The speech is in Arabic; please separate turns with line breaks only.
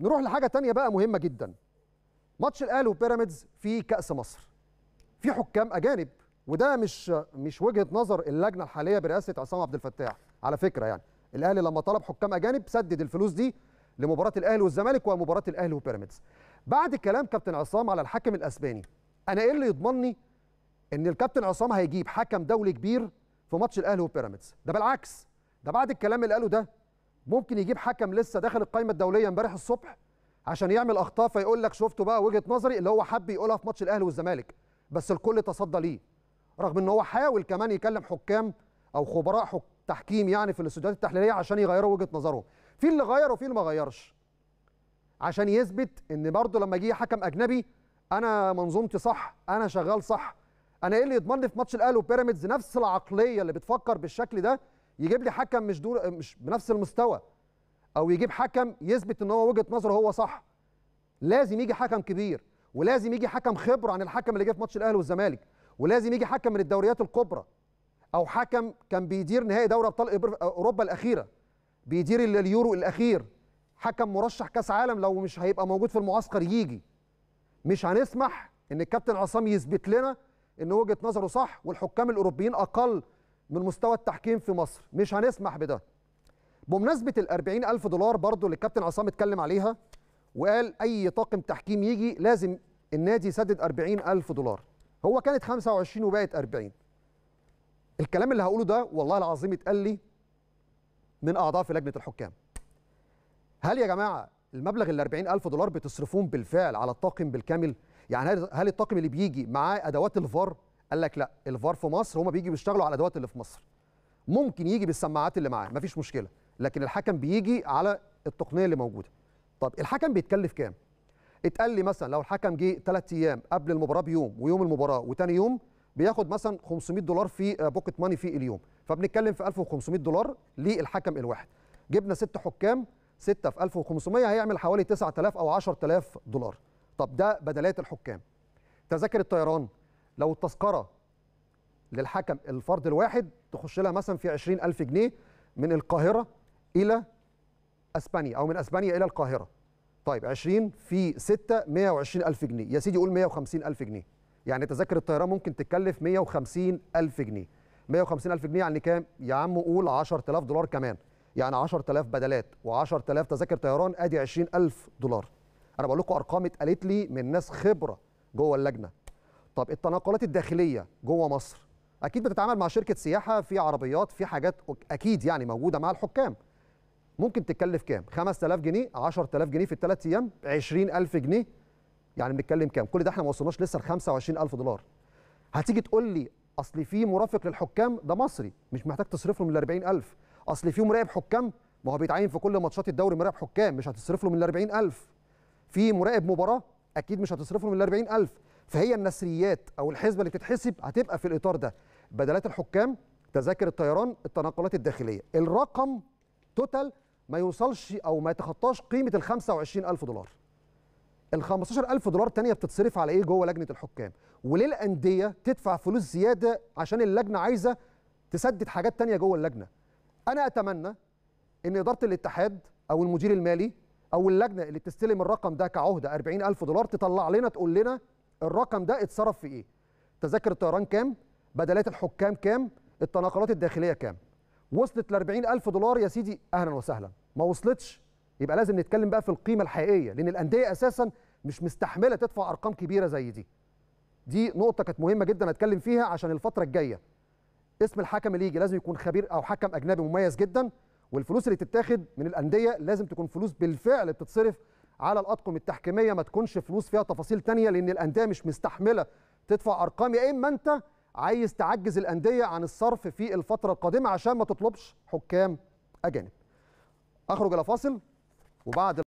نروح لحاجه تانية بقى مهمه جدا ماتش الاهلي وبيراميدز في كاس مصر في حكام اجانب وده مش مش وجهه نظر اللجنه الحاليه برئاسه عصام عبد الفتاح على فكره يعني الاهلي لما طلب حكام اجانب سدد الفلوس دي لمباراه الاهلي والزمالك ومباراه الاهلي وبيراميدز بعد كلام كابتن عصام على الحكم الاسباني انا ايه اللي يضمني ان الكابتن عصام هيجيب حكم دولي كبير في ماتش الاهلي وبيراميدز ده بالعكس ده بعد الكلام اللي قاله ده ممكن يجيب حكم لسه داخل القائمه الدوليه امبارح الصبح عشان يعمل اخطاء فيقول لك شفتوا بقى وجهه نظري اللي هو حب يقولها في ماتش الاهلي والزمالك بس الكل تصدى ليه رغم ان هو حاول كمان يكلم حكام او خبراء حك... تحكيم يعني في الاستوديوهات التحليليه عشان يغيروا وجهه نظرهم في اللي غير وفي اللي ما غيرش عشان يثبت ان برضه لما يجي حكم اجنبي انا منظومتي صح انا شغال صح انا ايه اللي يضمن لي في ماتش الاهلي وبيراميدز نفس العقليه اللي بتفكر بالشكل ده يجيب لي حكم مش دور مش بنفس المستوى او يجيب حكم يثبت ان هو وجهه نظره هو صح لازم يجي حكم كبير ولازم يجي حكم خبره عن الحكم اللي جه في ماتش الاهلي والزمالك ولازم يجي حكم من الدوريات الكبرى او حكم كان بيدير نهائي دوري ابطال اوروبا الاخيره بيدير اليورو الاخير حكم مرشح كاس عالم لو مش هيبقى موجود في المعسكر يجي مش هنسمح ان الكابتن عصام يثبت لنا ان وجهه نظره صح والحكام الاوروبيين اقل من مستوى التحكيم في مصر مش هنسمح بده بمناسبه ال ألف دولار برضو اللي الكابتن عصام اتكلم عليها وقال اي طاقم تحكيم يجي لازم النادي يسدد 40 ألف دولار هو كانت 25 وبقت 40 الكلام اللي هقوله ده والله العظيم اتقال لي من اعضاء في لجنه الحكام هل يا جماعه المبلغ ال 40 ألف دولار بتصرفون بالفعل على الطاقم بالكامل يعني هل الطاقم اللي بيجي معاه ادوات الفار قال لك لا الفار في مصر هما بيجي بيشتغلوا على الادوات اللي في مصر ممكن يجي بالسماعات اللي معاه مفيش مشكله لكن الحكم بيجي على التقنيه اللي موجوده طب الحكم بيتكلف كام اتقال لي مثلا لو الحكم جه ثلاث ايام قبل المباراه بيوم ويوم المباراه وتاني يوم بياخد مثلا 500 دولار في بوكيت ماني في اليوم فبنتكلم في 1500 دولار للحكم الواحد جبنا ست حكام ستة في 1500 هيعمل حوالي 9000 او 10000 دولار طب ده بدلات الحكام تذاكر الطيران لو التذكره للحكم الفرد الواحد تخش لها مثلا في 20000 جنيه من القاهره الى اسبانيا او من اسبانيا الى القاهره طيب 20 في 6 120000 جنيه يا سيدي قول 150000 جنيه يعني تذاكر الطيران ممكن تتكلف 150000 جنيه 150000 جنيه يعني كام يا عم قول 10000 دولار كمان يعني 10000 بدلات و10000 تذاكر طيران ادي 20000 دولار انا بقول لكم ارقام اتقالت لي من ناس خبره جوه اللجنه طب التنقلات الداخليه جوه مصر اكيد بتتعامل مع شركه سياحه في عربيات في حاجات اكيد يعني موجوده مع الحكام ممكن تتكلف كام 5000 جنيه 10000 جنيه في الثلاث ايام 20000 جنيه يعني بنتكلم كام كل ده احنا ما وصلناش لسه ل 25000 دولار هتيجي تقول لي اصل في مرافق للحكام ده مصري مش محتاج تصرف له من ال 40000 اصل في مراقب حكام ما هو بيتعين في كل ماتشات الدوري مراقب حكام مش هتصرف له من ال 40000 في مراقب مباراه اكيد مش هتصرف له من ال 40000 فهي النسريات او الحسبه اللي بتتحسب هتبقى في الاطار ده بدلات الحكام تذاكر الطيران التنقلات الداخليه الرقم توتال ما يوصلش او ما يتخطاش قيمه ال 25000 دولار ال 15000 دولار تانية بتتصرف على ايه جوه لجنه الحكام وليه الانديه تدفع فلوس زياده عشان اللجنه عايزه تسدد حاجات تانية جوه اللجنه انا اتمنى ان اداره الاتحاد او المدير المالي او اللجنه اللي بتستلم الرقم ده كعهده 40000 دولار تطلع لنا تقول لنا الرقم ده اتصرف في ايه تذاكر الطيران كام بدلات الحكام كام التناقلات الداخليه كام وصلت ل 40000 دولار يا سيدي اهلا وسهلا ما وصلتش يبقى لازم نتكلم بقى في القيمه الحقيقيه لان الانديه اساسا مش مستحمله تدفع ارقام كبيره زي دي دي نقطه كانت مهمه جدا اتكلم فيها عشان الفتره الجايه اسم الحكم اللي يجي لازم يكون خبير او حكم اجنبي مميز جدا والفلوس اللي تتاخد من الانديه لازم تكون فلوس بالفعل بتتصرف على الاطقم التحكيميه ما تكونش فلوس فيها تفاصيل تانية لان الانديه مش مستحمله تدفع ارقام يا اما انت عايز تعجز الانديه عن الصرف في الفتره القادمه عشان ما تطلبش حكام اجانب اخرج الى فاصل وبعد